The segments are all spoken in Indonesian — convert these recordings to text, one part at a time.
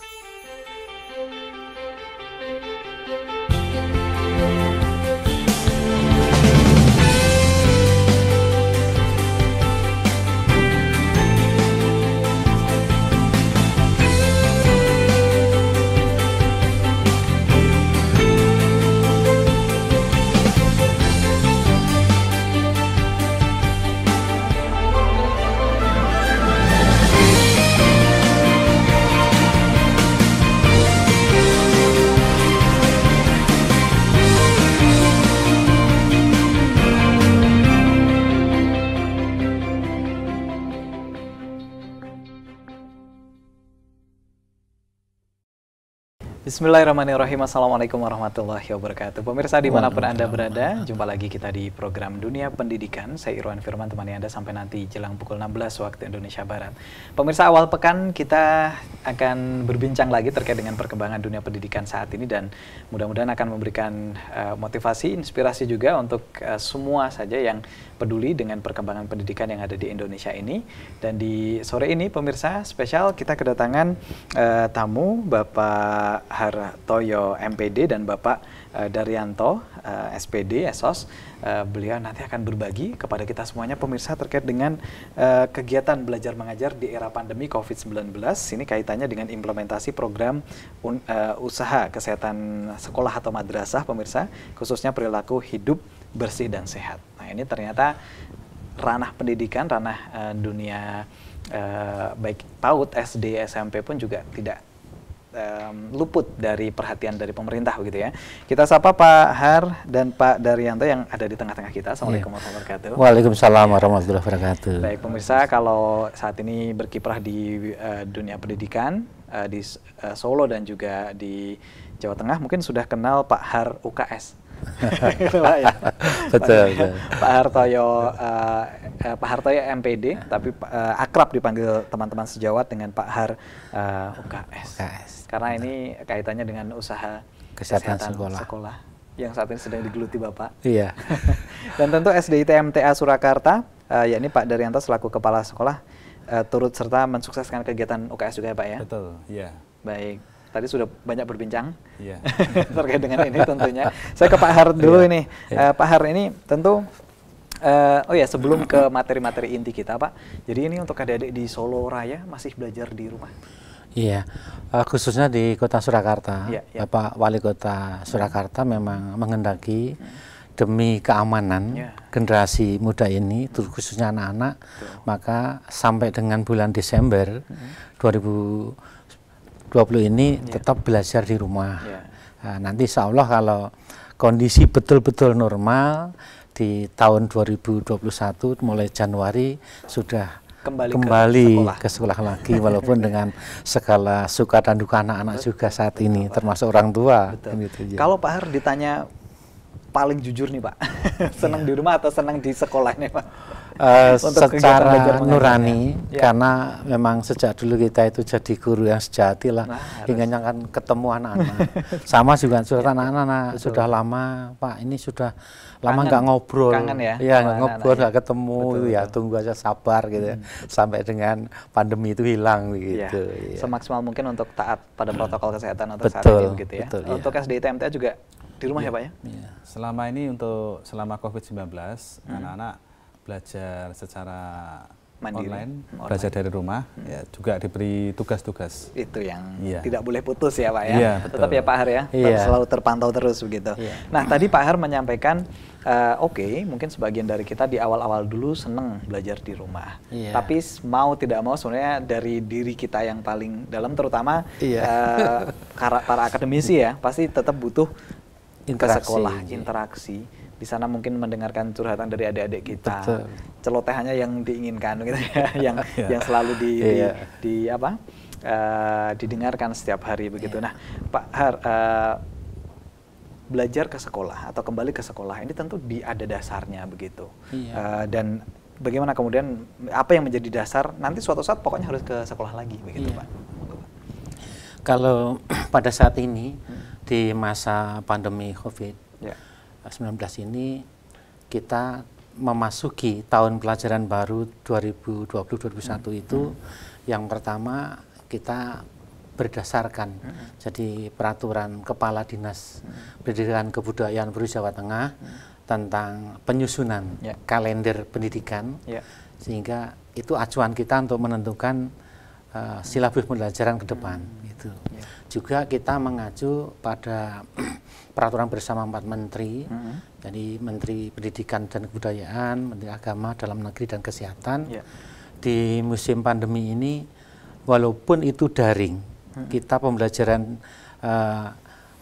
Yes. Bismillahirrahmanirrahim. Assalamualaikum warahmatullahi wabarakatuh. Pemirsa dimanapun Anda berada, jumpa lagi kita di program Dunia Pendidikan. Saya Irwan Firman temani Anda sampai nanti jelang pukul 16 waktu Indonesia Barat. Pemirsa awal pekan kita akan berbincang lagi terkait dengan perkembangan dunia pendidikan saat ini dan mudah-mudahan akan memberikan uh, motivasi, inspirasi juga untuk uh, semua saja yang peduli dengan perkembangan pendidikan yang ada di Indonesia ini. Dan di sore ini pemirsa spesial kita kedatangan uh, tamu Bapak Hartoyo MPD dan Bapak uh, Daryanto uh, eh, SPD Esos. Uh, eh, beliau nanti akan berbagi kepada kita semuanya pemirsa terkait dengan uh, kegiatan belajar mengajar di era pandemi COVID-19. Ini kaitannya dengan implementasi program un, uh, usaha kesehatan sekolah atau madrasah pemirsa, khususnya perilaku hidup bersih dan sehat. Nah, ini ternyata ranah pendidikan, ranah uh, dunia uh, baik PAUD, SD, SMP pun juga tidak um, luput dari perhatian dari pemerintah begitu ya. Kita sapa Pak Har dan Pak Daryanto yang ada di tengah-tengah kita. Assalamualaikum yeah. warahmatullahi wabarakatuh. Waalaikumsalam warahmatullah warahmatullahi wabarakatuh. Baik pemirsa, kalau saat ini berkiprah di uh, dunia pendidikan uh, di uh, Solo dan juga di Jawa Tengah mungkin sudah kenal Pak Har UKS Pak ya. Betul. Pak, ya. Pak Hartoyo uh, Pak Hartoyo MPD tapi uh, akrab dipanggil teman-teman sejawat dengan Pak Har uh, UKS. UKS. Karena ini kaitannya dengan usaha kesehatan, kesehatan sekolah. sekolah yang saat ini sedang digeluti Bapak. Iya. Dan tentu SDITMTA Surakarta, uh, yakni Pak Daryanto selaku kepala sekolah uh, turut serta mensukseskan kegiatan UKS juga ya Pak ya. Betul, iya. Baik tadi sudah banyak berbincang yeah. terkait dengan ini tentunya. Saya ke Pak Har dulu yeah. ini. Yeah. Iya. Uh, Pak Har ini tentu Uh, oh ya sebelum ke materi-materi inti kita Pak, jadi ini untuk adik-adik di Solo Raya masih belajar di rumah. Iya, uh, khususnya di Kota Surakarta, Yeah, yeah. Bapak Wali Kota Surakarta memang mengendaki hmm. demi keamanan yeah. generasi muda ini, hmm. khususnya anak-anak, maka sampai dengan bulan Desember hmm. 2000 20 ini yeah. tetap belajar di rumah. Yeah. Nah, nanti insya Allah kalau kondisi betul-betul normal di tahun 2021 mulai Januari sudah kembali, kembali ke, sekolah. ke sekolah lagi walaupun dengan segala suka dan duka anak-anak juga saat betul, ini Pak. termasuk orang tua. Gitu, ya. Kalau Pak Har ditanya paling jujur nih Pak, senang yeah. di rumah atau senang di sekolah nih Pak? uh, secara nurani ya. karena memang sejak dulu kita itu jadi guru yang sejati lah nah, ingin akan ketemu anak-anak sama juga ya. sudah anak-anak sudah lama Pak ini sudah lama nggak ngobrol kangen ya, iya, ya nggak ngobrol nggak ya. ketemu betul, ya tunggu aja sabar gitu ya. hmm. sampai dengan pandemi itu hilang gitu ya. Ya. semaksimal mungkin untuk taat pada hmm. protokol kesehatan untuk betul, saat ini gitu ya betul, untuk ya. SDITMTA juga di rumah ya, ya Pak ya? ya selama ini untuk selama COVID-19 anak hmm. anak-anak belajar secara Mandiri, online, online, belajar dari rumah, hmm. ya juga diberi tugas-tugas. Itu yang ya. tidak boleh putus ya Pak ya. ya Tetap ya Pak Har ya, ya. selalu terpantau terus begitu. Ya. Nah tadi Pak Har menyampaikan, uh, oke okay, mungkin sebagian dari kita di awal-awal dulu seneng belajar di rumah. Ya. Tapi mau tidak mau sebenarnya dari diri kita yang paling dalam terutama ya. uh, para akademisi ya, pasti tetap butuh interaksi. ke sekolah, interaksi di sana mungkin mendengarkan curhatan dari adik-adik kita Betul. celotehannya yang diinginkan gitu ya yang yeah. yang selalu di, yeah. di, iya. di apa uh, didengarkan setiap hari begitu yeah. nah Pak Har uh, belajar ke sekolah atau kembali ke sekolah ini tentu di ada dasarnya begitu yeah. Iya. uh, dan bagaimana kemudian apa yang menjadi dasar nanti suatu saat pokoknya harus ke sekolah lagi begitu yeah. Pak kalau pada saat ini hmm. di masa pandemi COVID 2019 nah, ini kita memasuki tahun pelajaran baru 2020-2021 hmm. itu hmm. yang pertama kita berdasarkan hmm. jadi peraturan kepala dinas hmm. pendidikan kebudayaan Provinsi Jawa Tengah hmm. tentang penyusunan yeah. kalender pendidikan yeah. sehingga itu acuan kita untuk menentukan uh, silabus pembelajaran ke depan hmm. itu Yeah juga kita mengacu pada peraturan bersama empat menteri, mm -hmm. jadi Menteri Pendidikan dan Kebudayaan, Menteri Agama, Dalam Negeri dan Kesehatan. Yeah. Di musim pandemi ini, walaupun itu daring, mm -hmm. kita pembelajaran uh,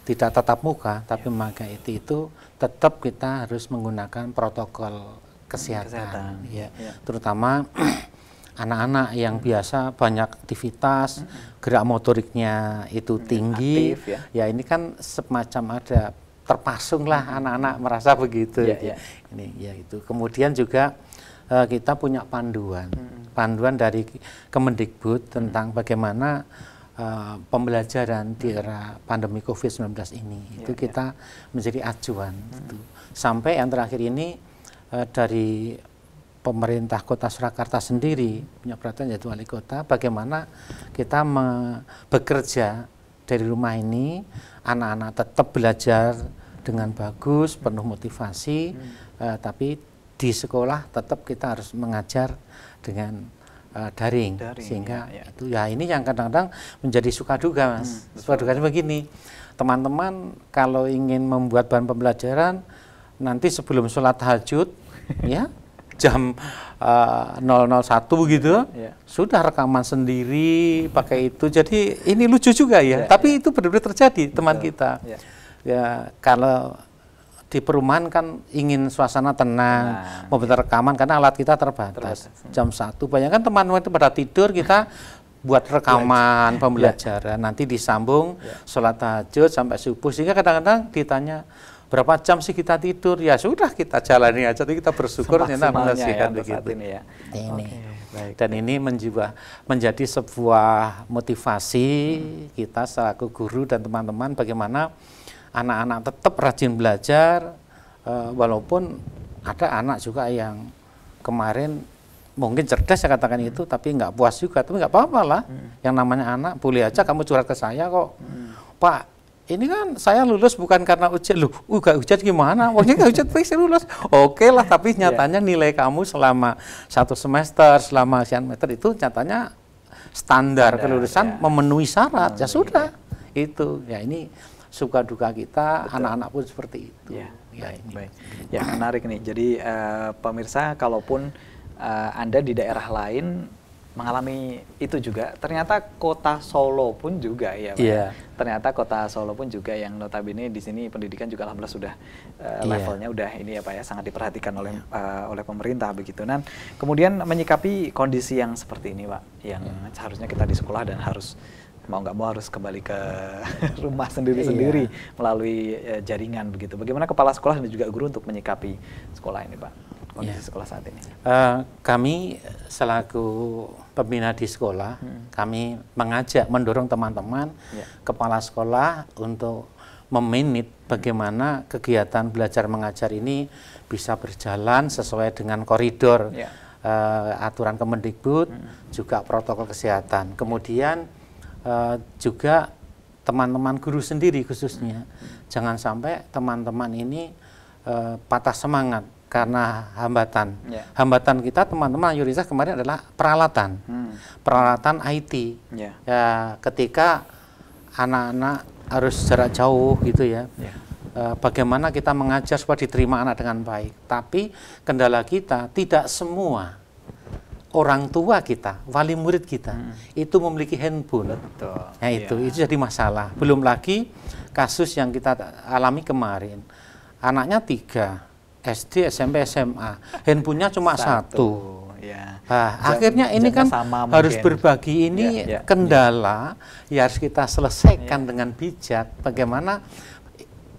tidak tatap muka, tapi yeah. memakai itu, itu tetap kita harus menggunakan protokol mm, kesehatan, kesehatan. Yeah. Yeah. Terutama anak-anak yang biasa banyak aktivitas, gerak motoriknya itu tinggi. Aktif, ya. ya ini kan semacam ada terpasung lah anak-anak merasa begitu. Ya, ya, ya. Ini ya itu. Kemudian juga uh, kita punya panduan, panduan dari Kemendikbud tentang bagaimana uh, pembelajaran di era pandemi COVID-19 ini. Ya, itu ya. kita ya. menjadi acuan. Hmm. Sampai yang terakhir ini uh, dari pemerintah kota Surakarta sendiri punya peraturan yaitu wali kota bagaimana kita bekerja dari rumah ini anak-anak tetap belajar dengan bagus penuh motivasi hmm. eh, tapi di sekolah tetap kita harus mengajar dengan uh, daring, daring sehingga ya, ya. itu ya ini yang kadang-kadang menjadi suka duga mas hmm, suka begini teman-teman kalau ingin membuat bahan pembelajaran nanti sebelum sholat tahajud ya jam uh, 001 gitu yeah. sudah rekaman sendiri hmm. pakai itu jadi ini lucu juga ya yeah, tapi yeah. itu benar-benar terjadi teman kita yeah. ya kalau di perumahan kan ingin suasana tenang nah, mau iya. bentar rekaman karena alat kita terbatas, terbatas. Hmm. jam satu banyak kan teman itu pada tidur kita buat rekaman iya. pembelajaran nanti disambung yeah. sholat tahajud sampai subuh sehingga kadang-kadang ditanya berapa jam sih kita tidur ya sudah kita jalani aja tapi kita bersyukur ya ya, begitu ini ya. ini. Okay. Baik. dan ini menjiwa, menjadi sebuah motivasi hmm. kita selaku guru dan teman-teman bagaimana anak-anak tetap rajin belajar uh, walaupun ada anak juga yang kemarin mungkin cerdas saya katakan hmm. itu tapi nggak puas juga tapi nggak apa-apa lah hmm. yang namanya anak boleh aja kamu curhat ke saya kok hmm. pak ini kan saya lulus bukan karena ujian lu uga uh, ujian gimana wajah gak ujian fisik lulus oke okay lah tapi iya. nyatanya yeah. nilai kamu selama satu semester selama sekian meter itu nyatanya standar, standar kelulusan yeah. memenuhi syarat oh, ya sudah yeah. itu ya ini suka duka kita anak-anak pun seperti itu iya. ya, ya ini. baik ya menarik nih jadi uh, pemirsa kalaupun uh, anda di daerah lain mengalami itu juga. Ternyata kota Solo pun juga ya, Pak. Yeah. Iya. Ternyata kota Solo pun juga yang notabene di sini pendidikan juga alhamdulillah sudah uh, eh, yeah. levelnya udah ini ya Pak ya sangat diperhatikan oleh yeah. Iya. uh, oleh pemerintah begitu. Dan nah, kemudian menyikapi kondisi yang seperti ini, Pak, yang yeah. seharusnya kita di sekolah dan harus mau nggak mau harus kembali ke rumah sendiri-sendiri yeah. melalui uh, jaringan begitu. Bagaimana kepala sekolah dan juga guru untuk menyikapi sekolah ini, Pak? Kondisi iya. sekolah saat ini. Uh, kami selaku pembina di sekolah, hmm. kami mengajak, mendorong teman-teman, ya. kepala sekolah untuk meminit bagaimana kegiatan belajar mengajar ini bisa berjalan sesuai dengan koridor ya. uh, aturan Kemendikbud, hmm. juga protokol kesehatan. Kemudian uh, juga teman-teman guru sendiri khususnya, hmm. jangan sampai teman-teman ini uh, patah semangat karena hambatan. Yeah. Hambatan kita teman-teman Yuriza kemarin adalah peralatan, hmm. peralatan IT. Yeah. Ya ketika anak-anak harus jarak jauh gitu ya. Yeah. Ya. bagaimana kita mengajar supaya diterima anak dengan baik. Tapi kendala kita tidak semua orang tua kita, wali murid kita hmm. itu memiliki handphone. Betul. Ya itu, yeah. itu jadi masalah. Belum lagi kasus yang kita alami kemarin, anaknya tiga SD, SMP, SMA. Handphonenya cuma satu. satu. Ya. Nah, akhirnya ini kan sama harus berbagi ini ya, ya, ya. kendala ya. ya harus kita selesaikan ya. dengan bijak. Bagaimana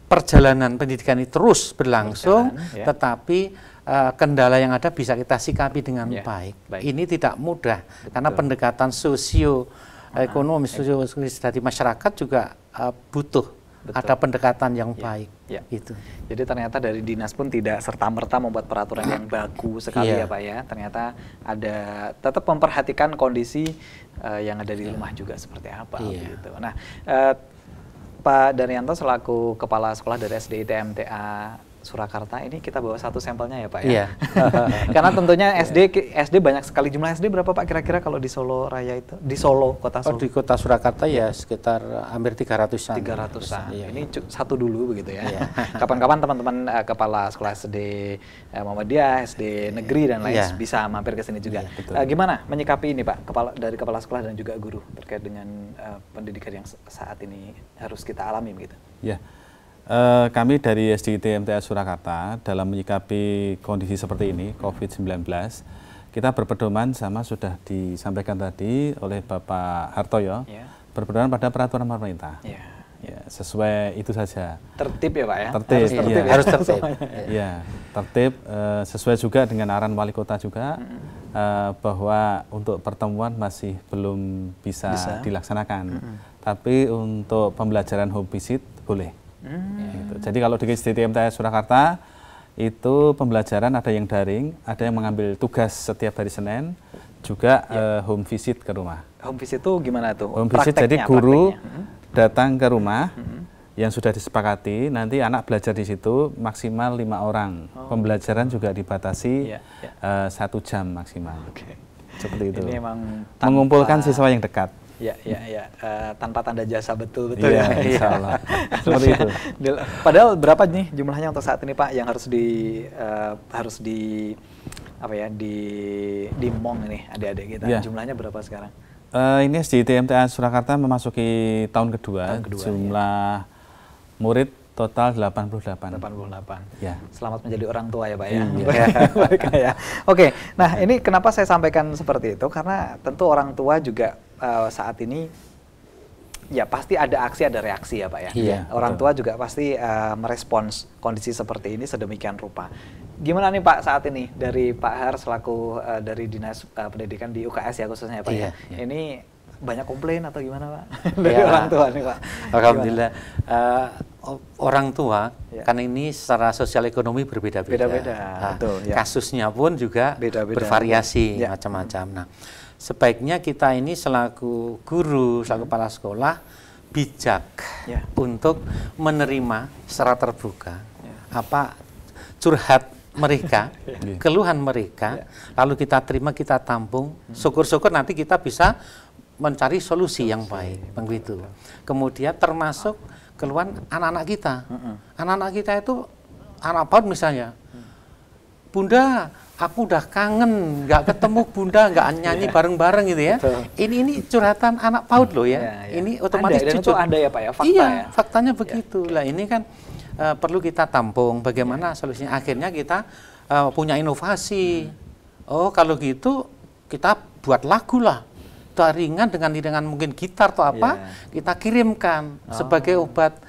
perjalanan pendidikan ini terus berlangsung, ya. tetapi uh, kendala yang ada bisa kita sikapi dengan ya, baik. baik. Ini tidak mudah Betul. karena pendekatan sosio ekonomi sosio dari masyarakat juga uh, butuh Betul. ada pendekatan yang ya. baik. Ya. Gitu. Jadi ternyata dari dinas pun tidak serta merta membuat peraturan yang baku sekali ya. ya pak ya. Ternyata ada tetap memperhatikan kondisi uh, yang ada di ya. rumah juga seperti apa ya. gitu. Nah. Uh, Pak Daryanto selaku Kepala Sekolah dari SD MTA Surakarta ini kita bawa satu sampelnya ya Pak ya. Iya. Karena tentunya SD SD banyak sekali jumlah SD berapa Pak kira-kira kalau di Solo Raya itu di Solo kota oh, Solo. Oh, di kota Surakarta ya sekitar eh, hampir 300-an. 300-an. Iya, ini satu dulu begitu ya. Iya. Kapan-kapan teman-teman uh, kepala sekolah SD uh, eh, Muhammadiyah, SD iya. negeri dan lain iya. bisa mampir ke sini juga. Iya, Uh, gimana menyikapi ini Pak kepala dari kepala sekolah dan juga guru terkait dengan uh, pendidikan yang saat ini harus kita alami begitu? Ya. Yeah Eh, kami dari SDIT MTS Surakarta dalam menyikapi kondisi seperti ini, COVID-19, kita berpedoman sama sudah disampaikan tadi oleh Bapak Hartoyo, yeah. berpedoman pada peraturan pemerintah. Yeah. Ya. ya, sesuai itu saja. Tertib ya Pak ya? Tertib, harus iya. tertib. Ya. ya. Harus tertib. ya, tertib uh, sesuai juga dengan arahan wali kota juga uh, bahwa untuk pertemuan masih belum bisa, bisa. dilaksanakan. Mm -hmm. Tapi untuk pembelajaran home visit, boleh Hmm. Gitu. Jadi kalau di SDTMTS Surakarta itu pembelajaran ada yang daring, ada yang mengambil tugas setiap hari Senin, juga ya. uh, home visit ke rumah. Home visit itu gimana tuh? Home visit jadi guru prakteknya. Hmm. datang ke rumah hmm. yang sudah disepakati, nanti anak belajar di situ maksimal lima orang. Oh. Pembelajaran juga dibatasi ya, ya. Uh, satu jam maksimal. Okay. Seperti itu. Ini emang tanpa... mengumpulkan siswa yang dekat. Ya, ya, ya. Uh, tanpa tanda jasa betul-betul iya, ya. ya. Insya Allah. itu. Padahal berapa nih jumlahnya untuk saat ini Pak yang harus di uh, harus di apa ya di di mong ini adik-adik kita. Ya. Jumlahnya berapa sekarang? Uh, ini di TMTA Surakarta memasuki tahun kedua. Tahun kedua iya. jumlah ya. murid total 88. 88. Ya. Selamat menjadi orang tua ya, Pak ya. Iya. ya. Oke. Nah, ini kenapa saya sampaikan seperti itu karena tentu orang tua juga uh, saat ini ya pasti ada aksi ada reaksi ya pak ya. Iya, Orang betul. tua juga pasti uh, merespons kondisi seperti ini sedemikian rupa. Gimana nih pak saat ini dari Pak Har selaku uh, dari dinas uh, pendidikan di UKS ya khususnya ya, pak iya, ya. Iya. Ini banyak komplain atau gimana pak iya. dari ya, orang tua nih pak? Alhamdulillah uh, orang tua ya. kan ini secara sosial ekonomi berbeda-beda. Beda-beda. Nah, betul. Ya. Kasusnya pun juga beda -beda. bervariasi ya. macam-macam. Nah sebaiknya kita ini selaku guru, selaku hmm. kepala sekolah bijak ya. untuk menerima secara terbuka ya. apa curhat mereka, ya. iya. keluhan mereka, ya. lalu kita terima, kita tampung. Hmm. Syukur-syukur nanti kita bisa mencari solusi, solusi yang baik, begitu. Kemudian termasuk keluhan anak-anak kita. Anak-anak kita itu anak paut misalnya. Hmm. Bunda, aku udah kangen, nggak ketemu bunda, nggak iya. nyanyi bareng-bareng gitu ya. Betul. Ini ini curhatan anak PAUD loh ya. ya, ya. Ini otomatis ada, cucu. ada ya pak ya, fakta iya, ya. faktanya iya. begitu. Ya, Lah ini kan uh, perlu kita tampung. Bagaimana ya. solusinya? Akhirnya kita uh, punya inovasi. Hmm. Oh kalau gitu kita buat lagu lah ringan dengan dengan mungkin gitar atau apa yeah. kita kirimkan oh. sebagai obat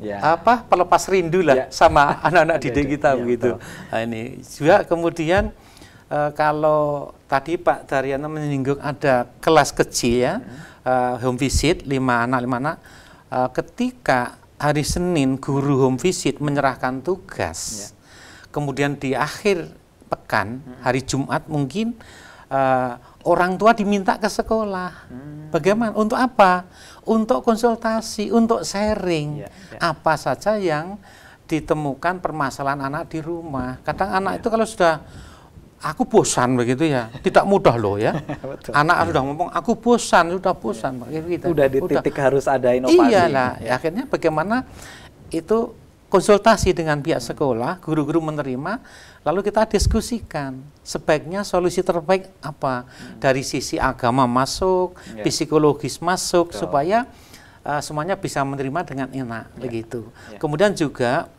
ya. apa pelepas rindu lah ya. sama anak-anak iya, didik iya. kita ya, begitu. Nah, ini juga kemudian uh, kalau tadi Pak Daryana menyinggung ada kelas kecil ya, hmm. eh, home visit lima anak lima anak. Uh, ketika hari Senin guru home visit menyerahkan tugas, ya. kemudian di akhir pekan hmm. hari Jumat mungkin uh, orang tua diminta ke sekolah. Hmm. Bagaimana? Untuk apa? untuk konsultasi, untuk sharing yeah, yeah. apa saja yang ditemukan permasalahan anak di rumah. Kadang anak iya. itu kalau sudah aku bosan begitu ya, tidak mudah loh ya. anak sudah ngomong aku bosan, sudah bosan iya. begitu. sudah di titik harus ada inovasi. Iyalah, ya. akhirnya bagaimana itu konsultasi dengan pihak sekolah, guru-guru menerima, lalu kita diskusikan sebaiknya solusi terbaik apa hmm. dari sisi agama masuk, yeah. psikologis masuk so. supaya uh, semuanya bisa menerima dengan enak yeah. begitu. Yeah. Kemudian juga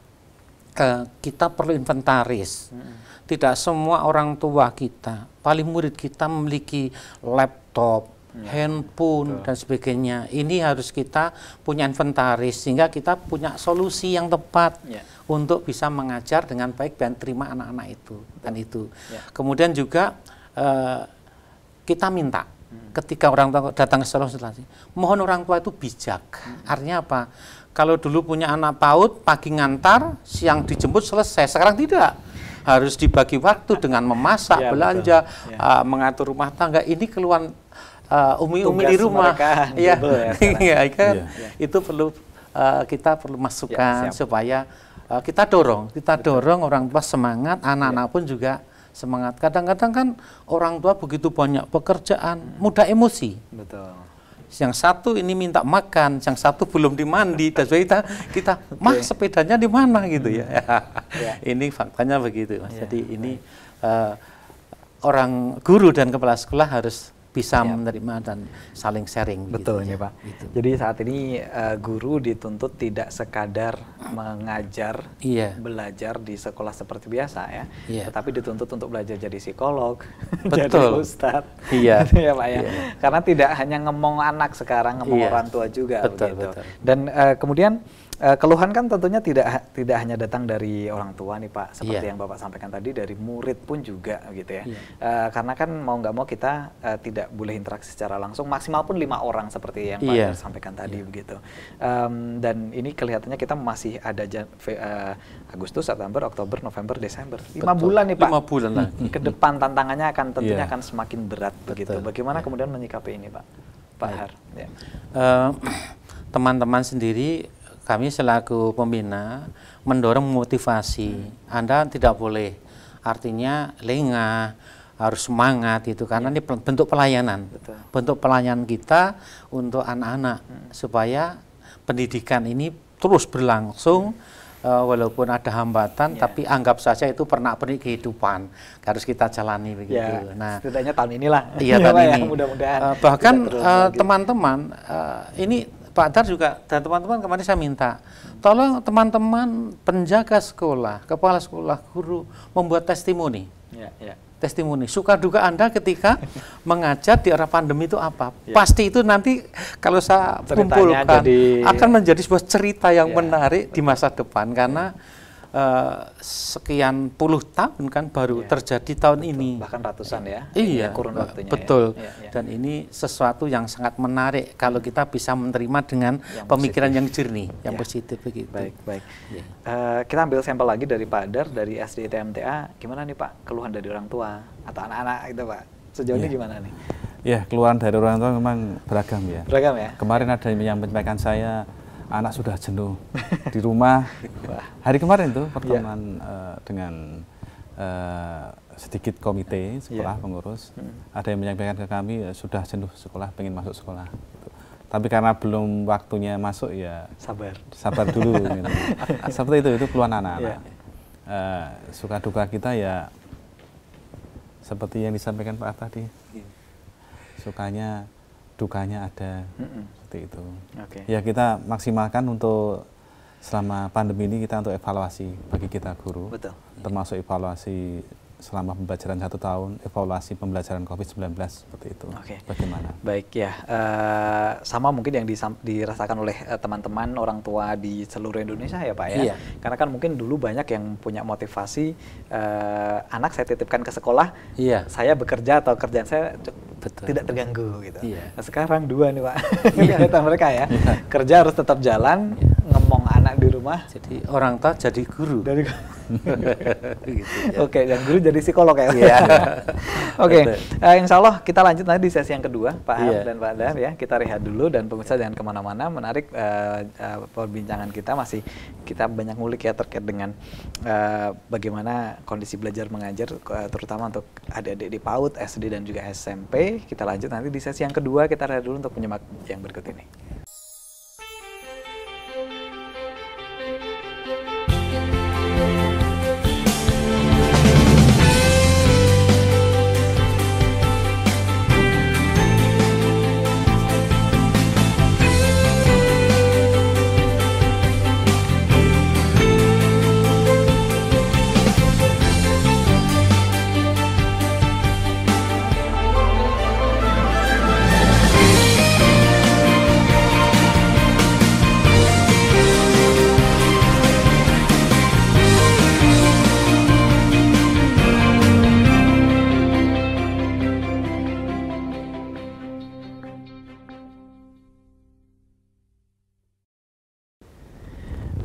uh, kita perlu inventaris. Hmm. Tidak semua orang tua kita, paling murid kita memiliki laptop, hmm. handphone Betul. dan sebagainya. Ini harus kita punya inventaris sehingga kita punya solusi yang tepat yeah. untuk bisa mengajar dengan baik dan terima anak-anak itu dan itu. Yeah. Kemudian juga uh, kita minta hmm. ketika orang tua datang ke sekolah mohon orang tua itu bijak. Hmm. Artinya apa? Kalau dulu punya anak PAUD, pagi ngantar, siang dijemput selesai. Sekarang tidak harus dibagi waktu dengan memasak, ya, belanja, Ya. Uh, mengatur rumah tangga. Ini keluhan Uh, umi-umi uh, di rumah. Iya, ya, iya, kan? Ya. Itu perlu uh, kita perlu masukkan ya, supaya uh, kita dorong, kita Betul. dorong orang tua semangat, iya. anak-anak ya. pun juga semangat. Kadang-kadang kan orang tua begitu banyak pekerjaan, mudah emosi. Betul. Yang satu ini minta makan, yang satu belum dimandi, dan kita, kita okay. mah sepedanya di mana gitu ya. Hmm. ya. ini faktanya begitu, Mas. Yeah. Jadi ini uh, orang guru dan kepala sekolah harus bisa ya. menerima dan saling sharing. Gitu betul gitu ya Pak. Gitu. Jadi saat ini uh, guru dituntut tidak sekadar mengajar, yeah. belajar di sekolah seperti biasa ya, yeah. tetapi dituntut untuk belajar jadi psikolog, Betul. jadi ustad. Iya. gitu ya Pak ya. Yeah. Karena tidak hanya ngemong anak sekarang, ngemong yeah. orang tua juga betul, begitu. Betul. Dan uh, kemudian Eh, keluhan kan tentunya tidak tidak hanya datang dari orang tua nih Pak, seperti yeah. yang Bapak sampaikan tadi dari murid pun juga gitu ya. Yeah. Iya. Uh, karena kan mau nggak mau kita uh, tidak boleh interaksi secara langsung, maksimal pun lima orang seperti yang Pak yeah. Iya. sampaikan tadi yeah. begitu. Um, dan ini kelihatannya kita masih ada jan, uh, eh, Agustus, September, Oktober, November, Desember, lima bulan nih Pak. Lima bulan lah. Ke depan tantangannya akan tentunya yeah. akan semakin berat Betul. begitu. Bagaimana yeah. kemudian menyikapi ini Pak, Pak teman Har? Yeah. Ya. Uh, teman-teman sendiri kami selaku pembina mendorong motivasi. Hmm. Anda tidak boleh artinya lengah, harus semangat itu karena ya. ini bentuk pelayanan. Betul. Bentuk pelayanan kita untuk anak-anak hmm. supaya pendidikan ini terus berlangsung hmm. uh, walaupun ada hambatan ya. tapi anggap saja itu pernah pernik kehidupan harus kita jalani begitu. Ya, nah, setidaknya tahun inilah. Iya, iya tahun ya, ini. mudah-mudahan. Uh, bahkan eh, teman-teman uh, uh, ini Pak Dar juga dan teman-teman kemarin saya minta, tolong teman-teman penjaga sekolah, kepala sekolah, guru membuat testimoni. Ya, ya. Testimoni. Suka duka Anda ketika mengajar di era pandemi itu apa? Ya. Pasti itu nanti kalau saya Ceritanya kumpulkan jadi... akan menjadi sebuah cerita yang ya, menarik di masa depan karena ya uh, sekian puluh tahun kan baru yeah. terjadi tahun betul. ini. Bahkan ratusan ya. Iya. Kurun waktunya. Ya. Betul. Ya. Dan ini sesuatu yang sangat menarik kalau hmm. kita bisa menerima dengan yang pemikiran yang jernih, yang yeah. positif begitu. Baik, baik. Yeah. Iya. Uh, kita ambil sampel lagi dari Pak Adar dari SD TMTA. Gimana nih Pak keluhan dari orang tua atau anak-anak itu Pak? Sejauh yeah. ini iya. gimana nih? Ya, keluhan dari orang tua memang beragam ya. Beragam ya. Kemarin ada yang menyampaikan saya anak sudah jenuh di rumah. Hari kemarin tuh pertemuan yeah. Iya. uh, dengan uh, sedikit komite sekolah yeah. pengurus, hmm. ada yang menyampaikan ke kami uh, sudah jenuh sekolah, pengen masuk sekolah. Gitu. Tapi karena belum waktunya masuk ya sabar, sabar dulu. gitu. Seperti itu itu keluhan anak-anak. Yeah. Iya. Uh, suka duka kita ya seperti yang disampaikan Pak tadi. Yeah. Sukanya, dukanya ada. Mm -mm seperti itu. Okay. Ya kita maksimalkan untuk selama pandemi ini kita untuk evaluasi bagi kita guru, Betul. termasuk evaluasi selama pembelajaran satu tahun, evaluasi pembelajaran COVID-19 seperti itu. Oke. Okay. Bagaimana? Baik ya, uh, sama mungkin yang dirasakan oleh eh, teman-teman uh, orang tua di seluruh Indonesia ya Pak ya. Iya. Karena kan mungkin dulu banyak yang punya motivasi uh, anak saya titipkan ke sekolah, iya. saya bekerja atau kerjaan saya Betul. tidak terganggu gitu. Iya. Nah, sekarang dua nih Pak, iya. mereka ya. Iya. Kerja harus tetap jalan, iya di rumah. Jadi orang tua jadi guru. Dari gitu, ya. Oke, dan guru jadi psikolog ya. Iya. Oke, okay. uh, eh, insya Allah kita lanjut nanti di sesi yang kedua, Pak Ham yeah. Iya. dan Pak Dar ya. Kita rehat dulu dan pemirsa jangan kemana-mana. Menarik uh, uh, perbincangan kita masih kita banyak ngulik ya terkait dengan uh, bagaimana kondisi belajar mengajar, uh, terutama untuk adik-adik di PAUD, SD dan juga SMP. Kita lanjut nanti di sesi yang kedua. Kita rehat dulu untuk menyimak yang berikut ini.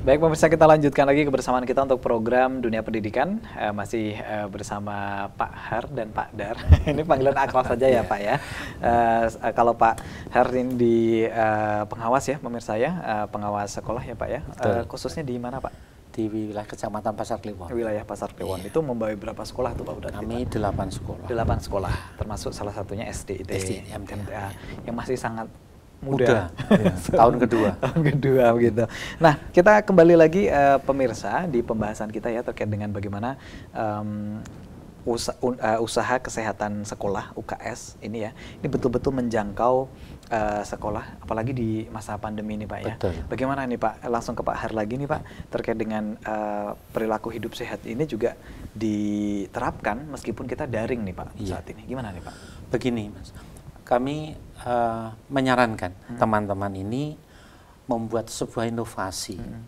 Baik pemirsa kita lanjutkan lagi kebersamaan kita untuk program Dunia Pendidikan uh, masih uh, bersama Pak Har dan Pak Dar. ini panggilan akrab saja ya iya. Pak ya. Uh, kalau Pak Har ini di uh, pengawas ya pemirsa ya, uh, pengawas sekolah ya Pak ya. Uh, khususnya di mana Pak? Di wilayah Kecamatan Pasar Kliwon. Wilayah Pasar Kliwon iya. itu membawa berapa sekolah tuh Pak Udah? Kami delapan sekolah. Delapan sekolah, termasuk salah satunya SD itu. SD, MTA. MTA, yang masih sangat muda, muda. ya, tahun kedua. tahun kedua begitu. Nah, kita kembali lagi uh, pemirsa di pembahasan kita ya terkait dengan bagaimana um, uh, usaha kesehatan sekolah UKS ini ya. Ini betul-betul menjangkau uh, sekolah apalagi di masa pandemi ini Pak ya. Betul. Bagaimana nih Pak? Langsung ke Pak Har lagi nih Pak terkait dengan uh, perilaku hidup sehat ini juga diterapkan meskipun kita daring nih Pak iya. saat ini. Gimana nih Pak? Begini Mas kami uh, menyarankan hmm. teman-teman hmm. ini membuat sebuah inovasi. Hmm.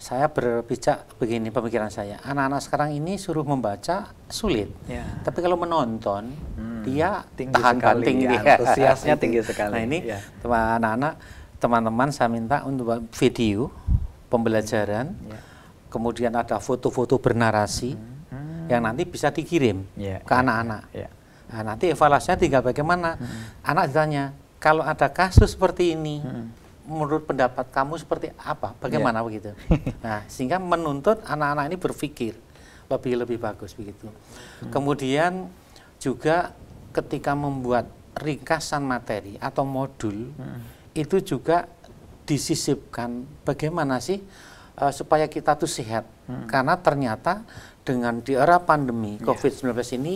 Saya berpijak begini pemikiran saya, anak-anak sekarang ini suruh membaca sulit, ya. tapi kalau menonton hmm. dia tinggi tahan sekali, banting ya, dia. Antusiasnya tinggi nah, sekali. Nah ini ya. anak-anak, teman-teman saya minta untuk video pembelajaran, hmm. ya. kemudian ada foto-foto bernarasi hmm. Hmm. yang nanti bisa dikirim ya, ke ya. anak-anak. Ya, ya. Nah, nanti evaluasinya tiga bagaimana? Hmm. Anak ditanya, kalau ada kasus seperti ini, hmm. menurut pendapat kamu seperti apa? Bagaimana yeah. begitu? nah, sehingga menuntut anak-anak ini berpikir lebih lebih bagus begitu. Hmm. Kemudian juga ketika membuat ringkasan materi atau modul hmm. itu juga disisipkan bagaimana sih uh, supaya kita tuh sehat hmm. karena ternyata dengan di era pandemi yeah. COVID-19 ini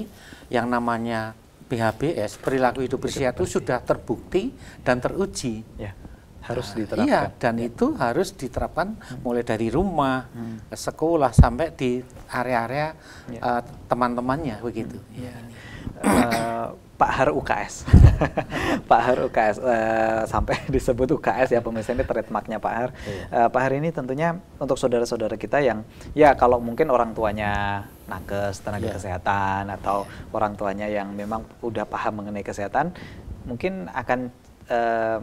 yang namanya PHBS iya. perilaku hidup bersih itu sudah terbukti dan teruji. Ya, harus nah, diterapkan. Iya, dan ya. itu harus diterapkan hmm. mulai dari rumah, hmm. sekolah sampai di area-area ya. uh, teman-temannya begitu. Ya. Uh, Pak Har UKS. Pak Har UKS uh, eh, sampai disebut UKS ya pemirsa ini trademarknya Pak Har. Iya. Uh, Pak Har ini tentunya untuk saudara-saudara kita yang ya kalau mungkin orang tuanya nakes tenaga yeah. kesehatan atau yeah. orang tuanya yang memang udah paham mengenai kesehatan mungkin akan uh,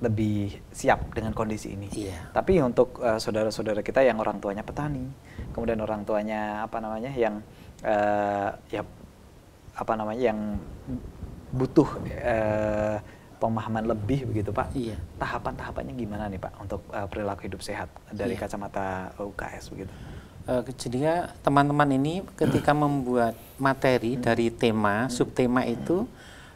lebih siap dengan kondisi ini. Yeah. Tapi untuk eh, saudara-saudara uh, kita yang orang tuanya petani, kemudian orang tuanya apa namanya yang uh, ya apa namanya yang butuh eh, pemahaman lebih begitu Pak. Iya. Tahapan-tahapannya gimana nih Pak untuk eh, perilaku hidup sehat dari iya. kacamata UKS begitu? Uh, eh, jadi teman-teman ini ketika membuat materi hmm. dari tema hmm. subtema itu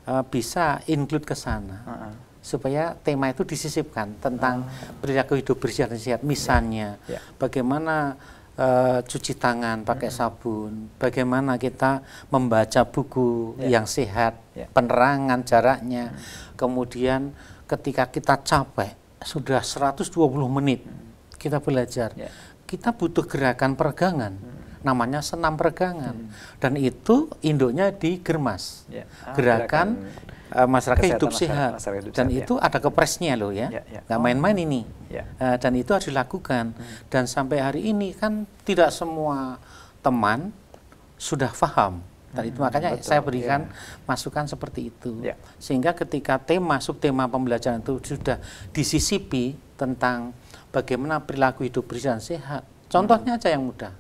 uh, bisa include ke sana. Uh supaya tema itu disisipkan tentang uh perilaku hidup bersih dan sehat misalnya yeah. Yeah. bagaimana uh, cuci tangan pakai hmm. sabun, bagaimana kita membaca buku yeah. yang sehat, yeah. penerangan jaraknya, hmm. kemudian ketika kita capek sudah 120 menit hmm. kita belajar, yeah. kita butuh gerakan peregangan. Hmm namanya senam regangan hmm. dan itu induknya di Germas ya. ah, gerakan, gerakan uh, masyarakat hidup sehat masyarakat hidup dan sehat, itu ya. ada kepresnya loh ya, ya, ya. nggak main-main ini ya. uh, dan itu harus dilakukan hmm. dan sampai hari ini kan tidak semua teman sudah paham dan itu hmm, makanya Betul, saya berikan ya. masukan seperti itu ya. sehingga ketika tema subtema pembelajaran itu sudah disisipi tentang bagaimana perilaku hidup bersih dan sehat contohnya hmm. aja yang mudah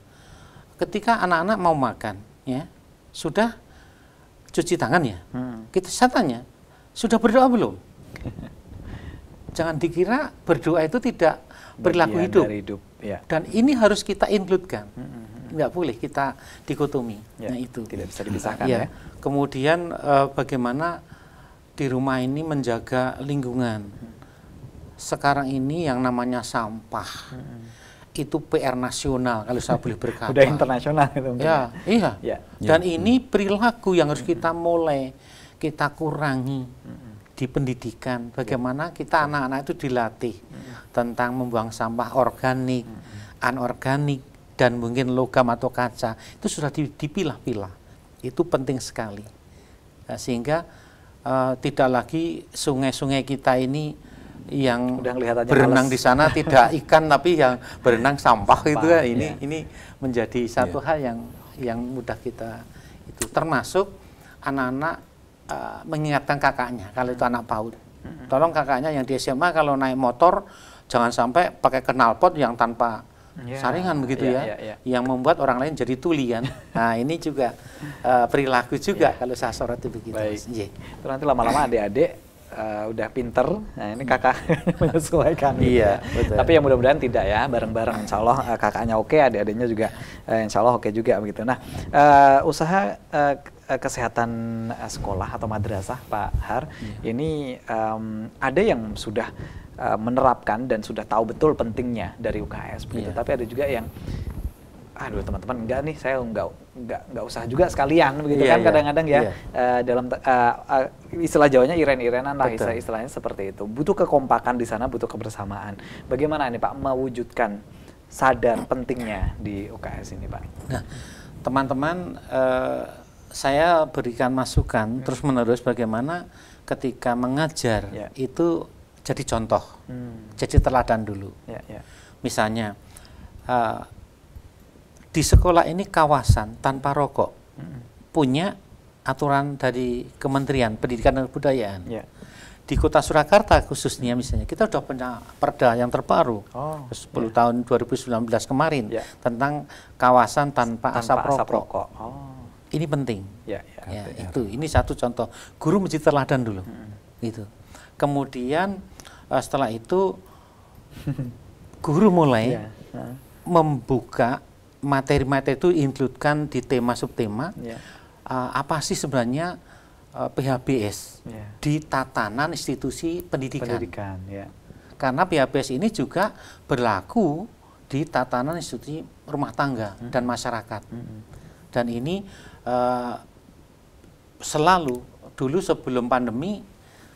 ketika anak-anak mau makan, ya sudah cuci tangan ya. Hmm. Kita saya tanya, sudah berdoa belum? Jangan dikira berdoa itu tidak berlaku hidup. hidup ya. Dan ini harus kita includekan. Hmm, hmm, hmm. Nggak boleh kita dikotomi. Ya, nah itu. Tidak bisa dipisahkan ya. ya. Kemudian eh, bagaimana di rumah ini menjaga lingkungan. Hmm. Sekarang ini yang namanya sampah. Hmm itu PR nasional kalau saya boleh berkata. sudah internasional itu. Ya, iya. Ya. Dan ya. ini perilaku yang harus kita mulai kita kurangi di pendidikan. Ya. Bagaimana kita ya. anak-anak itu dilatih tentang membuang sampah organik, anorganik dan mungkin logam atau kaca itu sudah dipilah-pilah. Itu penting sekali. Nah, sehingga uh, tidak lagi sungai-sungai kita ini yang berenang males. di sana tidak ikan tapi yang berenang sampah, gitu itu ya. ini ya. ini menjadi satu ya. hal yang yang mudah kita itu termasuk anak-anak uh, mengingatkan kakaknya kalau itu anak paud tolong kakaknya yang di SMA kalau naik motor jangan sampai pakai knalpot yang tanpa yeah. saringan begitu yeah, ya, yeah, yeah. yang membuat orang lain jadi tuli kan. nah ini juga uh, perilaku juga yeah. kalau saya soroti begitu. Baik. Yeah. nanti lama-lama adik-adik uh, udah pinter, nah ini kakak menyesuaikan. Gitu iya, ya. betul. Tapi yang mudah-mudahan tidak ya, bareng-bareng. Insya Allah uh, kakaknya oke, okay, adik-adiknya juga uh, insya Allah oke okay juga begitu. Nah, uh, usaha uh, kesehatan sekolah atau madrasah, Pak Har, hmm. ini um, ada yang sudah menerapkan dan sudah tahu betul pentingnya dari UKS begitu. Iya. Tapi ada juga yang aduh teman-teman enggak nih saya enggak enggak enggak usah juga sekalian begitu yeah, kan iya. kadang-kadang yeah. ya yeah. Iya. uh, dalam uh, uh, istilah Jawanya iren-irenan lah istilah istilahnya seperti itu butuh kekompakan di sana butuh kebersamaan bagaimana nih Pak mewujudkan sadar pentingnya di UKS ini Pak nah teman-teman uh, saya berikan masukan hmm. terus menerus bagaimana ketika mengajar yeah. itu jadi contoh hmm. jadi teladan dulu yeah, yeah. misalnya uh, di sekolah ini kawasan tanpa rokok hmm. punya aturan dari Kementerian Pendidikan dan Kebudayaan. Yeah. Di kota Surakarta khususnya misalnya, kita sudah punya perda yang terbaru oh, 10 yeah. tahun 2019 kemarin yeah. tentang kawasan tanpa, tanpa asap, asap rokok. rokok. Oh. Ini penting. Yeah, Ya, ya, ya itu. Ini satu contoh. Guru mesti teladan dulu. Mm -hmm. Gitu. Kemudian uh, setelah itu guru mulai yeah. Ya. membuka materi-materi itu includekan di tema subtema yeah. Ya. uh, apa sih sebenarnya uh, eh, PHBS yeah. di tatanan institusi pendidikan. pendidikan yeah. Karena PHBS ini juga berlaku di tatanan institusi rumah tangga -hmm. dan masyarakat. -hmm. hmm. Dan ini uh, selalu dulu sebelum pandemi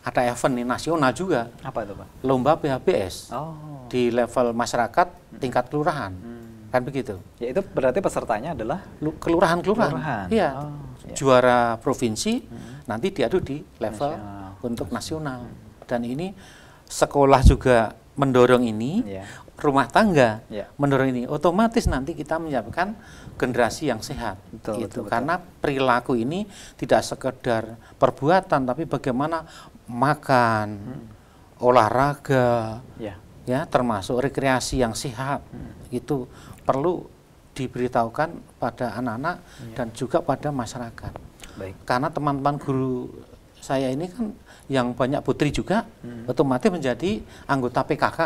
ada event nih nasional juga. Apa itu, Pak? Lomba PHBS. Oh. Di level masyarakat hmm. tingkat kelurahan. Hmm Kan begitu. Ya itu berarti pesertanya adalah kelurahan-kelurahan. Iya. Oh, iya. Juara provinsi hmm. nanti diadu di level nasional. untuk nasional. Hmm. Dan ini sekolah juga mendorong ini, yeah. rumah tangga yeah. mendorong ini, otomatis nanti kita menyiapkan generasi yang sehat. Betul, gitu. betul, Karena betul. perilaku ini tidak sekedar perbuatan, tapi bagaimana makan, hmm. olahraga, yeah. ya termasuk rekreasi yang sehat, hmm. itu perlu diberitahukan pada anak-anak ya. dan juga pada masyarakat. Baik. Karena teman-teman guru saya ini kan yang banyak putri juga hmm. otomatis menjadi anggota PKK.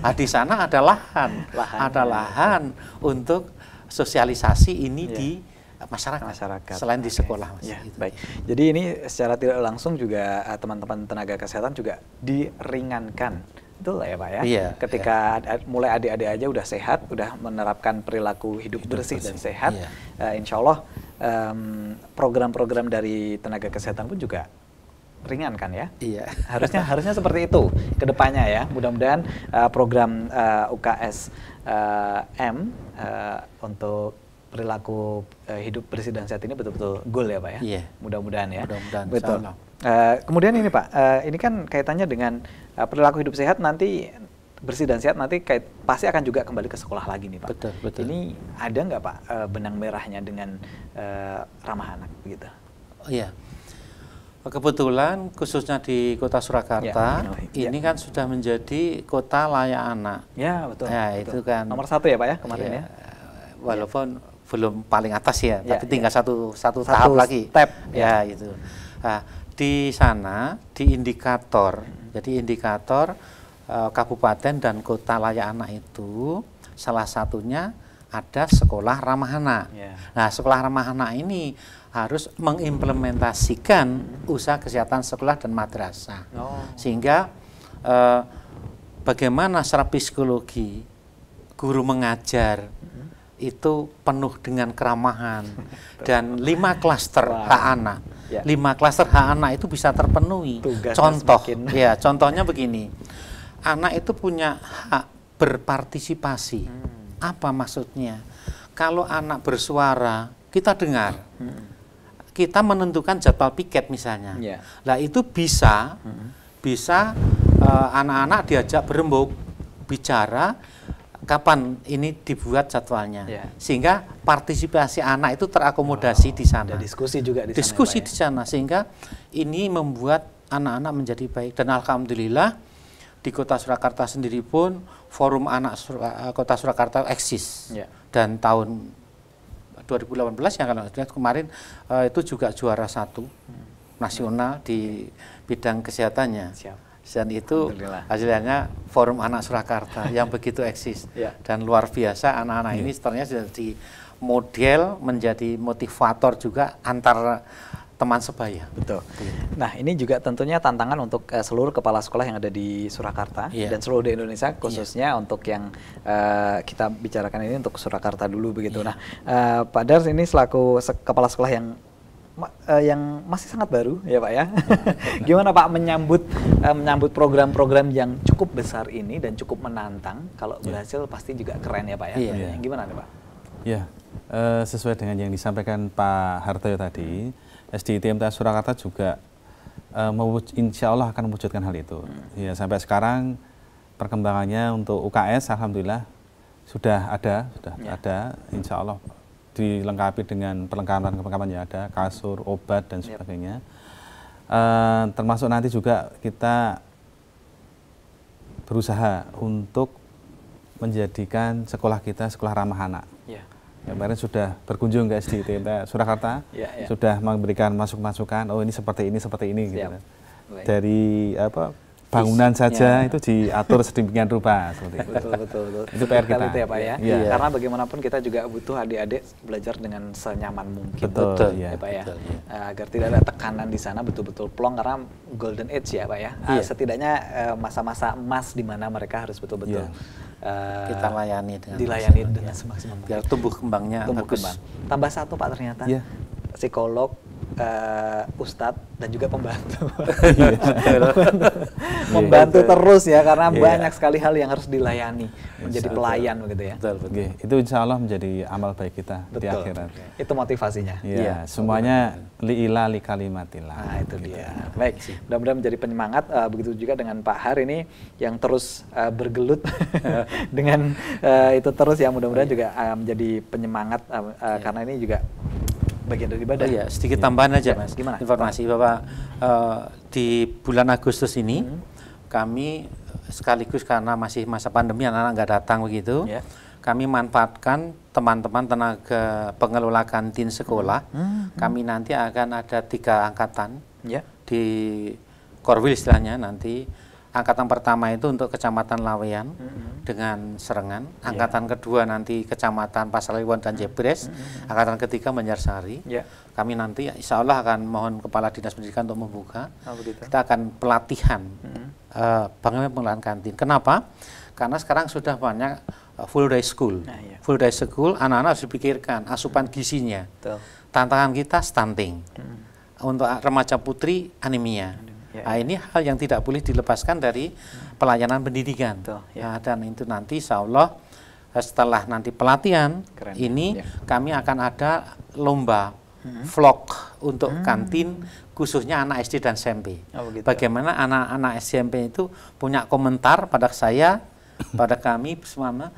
Nah, di sana ada lahan, lahan ada ya. lahan untuk sosialisasi ini ya. di masyarakat, masyarakat. selain okay. di sekolah. Ya, gitu. Baik. Jadi ini secara tidak langsung juga eh, teman-teman tenaga kesehatan juga diringankan betul ya Pak ya. Iya, Ketika iya. mulai adik-adik aja udah sehat, udah menerapkan perilaku hidup, hidup bersih, bersih dan sehat, iya. uh, insya Allah program program-program dari tenaga kesehatan pun juga ringan kan ya? Iya. Harusnya harusnya seperti itu kedepannya ya. Mudah-mudahan uh, program uh, eh, UKS uh, M uh, untuk perilaku uh, hidup bersih dan sehat ini betul-betul goal ya pak ya. Iya. Mudah-mudahan ya. Mudah-mudahan. Betul. Eh, kemudian ini Pak, uh, ini kan kaitannya dengan uh, perilaku hidup sehat nanti bersih dan sehat nanti kait, pasti akan juga kembali ke sekolah lagi nih Pak. Betul, betul. Ini ada nggak Pak uh, benang merahnya dengan uh, ramah anak gitu? Oh, iya. Kebetulan khususnya di Kota Surakarta ya, ini ya. kan sudah menjadi kota layak anak. Ya betul. Ya betul. itu kan nomor satu ya Pak ya iya, kemarin ya. ya. Walaupun ya. belum paling atas ya, ya tapi ya. tinggal satu, satu satu tahap lagi. Step. Ya, ya. itu. Nah, di sana di indikator hmm. jadi indikator e, kabupaten dan kota layak anak itu salah satunya ada sekolah ramah anak. Yeah. Nah, sekolah ramah anak ini harus mengimplementasikan usaha kesehatan sekolah dan madrasah. Oh. Sehingga e, bagaimana secara psikologi guru mengajar mm-hmm. itu penuh dengan keramahan dan lima klaster hak anak ya. lima klaster hak anak itu bisa terpenuhi. Tugasnya Contoh, ya contohnya begini, anak itu punya hak berpartisipasi. Hmm. Apa maksudnya? Kalau anak bersuara, kita dengar. Hmm. Kita menentukan jadwal piket misalnya. Yeah. Ya. Nah itu bisa, hmm. bisa eh, anak-anak uh, anak -anak diajak berembuk, bicara kapan ini dibuat jadwalnya yeah. sehingga partisipasi anak itu terakomodasi wow. di sana. diskusi juga di diskusi sana. Diskusi ya. di sana sehingga ini membuat anak-anak menjadi baik dan alhamdulillah di Kota Surakarta sendiri pun forum anak eh, Kota Surakarta eksis yeah. dan tahun 2018 yang kalau lihat kemarin eh, itu juga juara satu hmm. nasional di bidang kesehatannya. Siap dan itu hasilnya forum anak Surakarta yang begitu eksis ya. dan luar biasa anak-anak ya. ini ternyata sudah di model menjadi motivator juga antar teman sebaya. Betul. Nah, ini juga tentunya tantangan untuk uh, seluruh kepala sekolah yang ada di Surakarta yeah. dan seluruh di Indonesia ya. khususnya yeah. untuk yang uh, kita bicarakan ini untuk Surakarta dulu begitu. Yeah. Nah, uh, Pak Dars ini selaku se kepala sekolah yang uh, yang masih sangat baru ya Pak ya. Gimana Pak menyambut uh, menyambut program-program yang cukup besar ini dan cukup menantang. Kalau iya. berhasil yeah. pasti juga keren ya Pak ya. Yeah. Gimana nih Pak? Ya, yeah. uh, sesuai dengan yang disampaikan Pak Hartoyo tadi, SDITMT Surakarta juga uh, insya Allah akan mewujudkan hal itu. Hmm. Ya sampai sekarang perkembangannya untuk UKS, alhamdulillah sudah ada, sudah yeah. ada, insya Allah dilengkapi dengan perlengkapan-perlengkapan yang ada, kasur, obat dan sebagainya. Uh, termasuk nanti juga kita berusaha untuk menjadikan sekolah kita sekolah ramah anak. Yeah. Ya, kemarin sudah berkunjung ke SDIT Surakarta, yeah, yeah. sudah memberikan masuk-masukan, oh ini seperti ini, seperti ini. Gitu. Kan. Dari apa bangunan saja ya. itu diatur sedemikian rupa seperti itu. Betul, betul, betul. itu PR kita. Itu ya, Pak, ya? Ya. Karena bagaimanapun kita juga butuh adik-adik belajar dengan senyaman mungkin. Betul, betul ya, ya Pak ya. Betul, ya. ya. Eh, agar tidak ada tekanan di sana betul-betul plong karena golden age ya, Pak ya. ya. Setidaknya eh, masa-masa emas di mana mereka harus betul-betul ya. Uh, kita layani dengan dilayani dengan ya. semaksimal biar tumbuh kembangnya tumbuh bagus. kembang. Tambah satu Pak ternyata. Ya. Psikolog uh, eh, ustadz dan juga pembantu. membantu iya. terus ya karena yeah. banyak sekali hal yang harus dilayani iya, menjadi pelayan begitu ya. Betul, betul. Okay. Iya, itu insya Allah menjadi amal baik kita betul. di akhirat. Okay. Itu motivasinya. Iya, yeah. semuanya liila li kalimatillah. Nah, itu gitu. dia. Baik, mudah-mudahan menjadi penyemangat uh, begitu juga dengan Pak Har ini yang terus uh, bergelut dengan uh, itu terus ya mudah-mudahan juga uh, menjadi penyemangat uh, uh, yeah. karena ini juga bagian dari badan. Oh, iya, sedikit tambahan aja mas. Gimana? Informasi bahwa uh, di bulan Agustus ini hmm. kami eh, sekaligus karena masih masa pandemi anak-anak nggak datang begitu. ya. Kami manfaatkan teman-teman tenaga pengelola kantin sekolah. Hmm. hmm, hmm. Kami nanti akan ada tiga angkatan ya. di Korwil istilahnya nanti angkatan pertama itu untuk Kecamatan Laweyan mm -hmm. dengan Serengan, iya. angkatan yeah. kedua nanti Kecamatan Pasaliwan dan mm-hmm. Jebres, mm -hmm. angkatan ketiga Banjarsari. Yeah. Kami nanti insya Allah akan mohon Kepala Dinas Pendidikan untuk membuka. Oh, Kita akan pelatihan mm -hmm. uh, eh, bagaimana pengelolaan kantin. Kenapa? Karena sekarang sudah banyak uh, full day school. Nah, yeah. Full day school, anak-anak harus dipikirkan asupan mm -hmm. gizinya. Tantangan kita stunting. Mm -hmm. Untuk remaja putri anemia. anemia ya. Nah, ini hal yang tidak boleh dilepaskan dari pelayanan pendidikan. Betul, ya. nah, dan itu nanti insya Allah eh, setelah nanti pelatihan Keren, ya, ini ya. kami akan ada lomba hmm. vlog untuk hmm. kantin khususnya anak SD dan SMP. Oh, Bagaimana anak-anak SMP itu punya komentar pada saya, pada kami semua uh,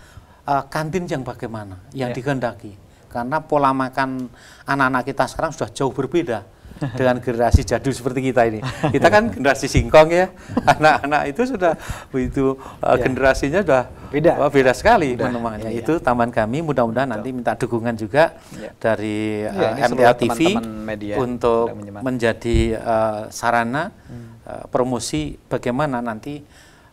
kantin yang bagaimana yang yeah. dikehendaki. Karena pola makan anak-anak kita sekarang sudah jauh berbeda dengan generasi jadul seperti kita ini. Kita kan generasi singkong ya, anak-anak itu sudah itu ya. generasinya sudah beda, Oh, beda sekali beda. Ya, ya. Itu taman kami mudah-mudahan nanti minta dukungan juga ya. dari iya, uh, MTA TV media untuk menjadi uh, sarana hmm. uh, promosi bagaimana nanti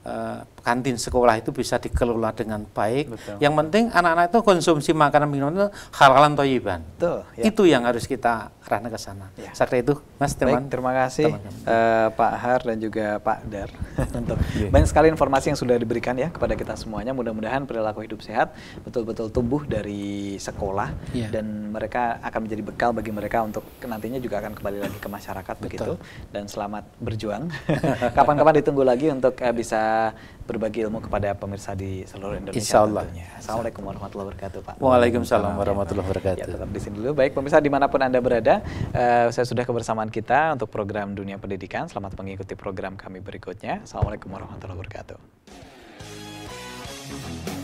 uh, kantin sekolah itu bisa dikelola dengan baik. Betul. Yang penting anak-anak itu konsumsi makanan minuman itu halal toyiban. Betul, ya. Itu yang harus kita arahkan ke sana. Ya. Saya itu, Mas Terima, terima kasih teman -teman. Uh, Pak Har dan juga Pak Dar untuk iya. banyak sekali informasi yang sudah diberikan ya kepada kita semuanya. Mudah-mudahan perilaku hidup sehat betul-betul tumbuh dari sekolah yeah. dan mereka akan menjadi bekal bagi mereka untuk nantinya juga akan kembali lagi ke masyarakat Betul. begitu. Dan selamat berjuang. Kapan-kapan ditunggu lagi untuk eh, bisa berbagi ilmu kepada pemirsa di seluruh Indonesia Insya Allah. tentunya. Assalamualaikum warahmatullahi wabarakatuh Pak. Waalaikumsalam warahmatullahi wabarakatuh. Ya, tetap di sini dulu. Baik pemirsa dimanapun Anda berada, uh, saya sudah kebersamaan kita untuk program Dunia Pendidikan. Selamat mengikuti program kami berikutnya. Assalamualaikum warahmatullahi wabarakatuh.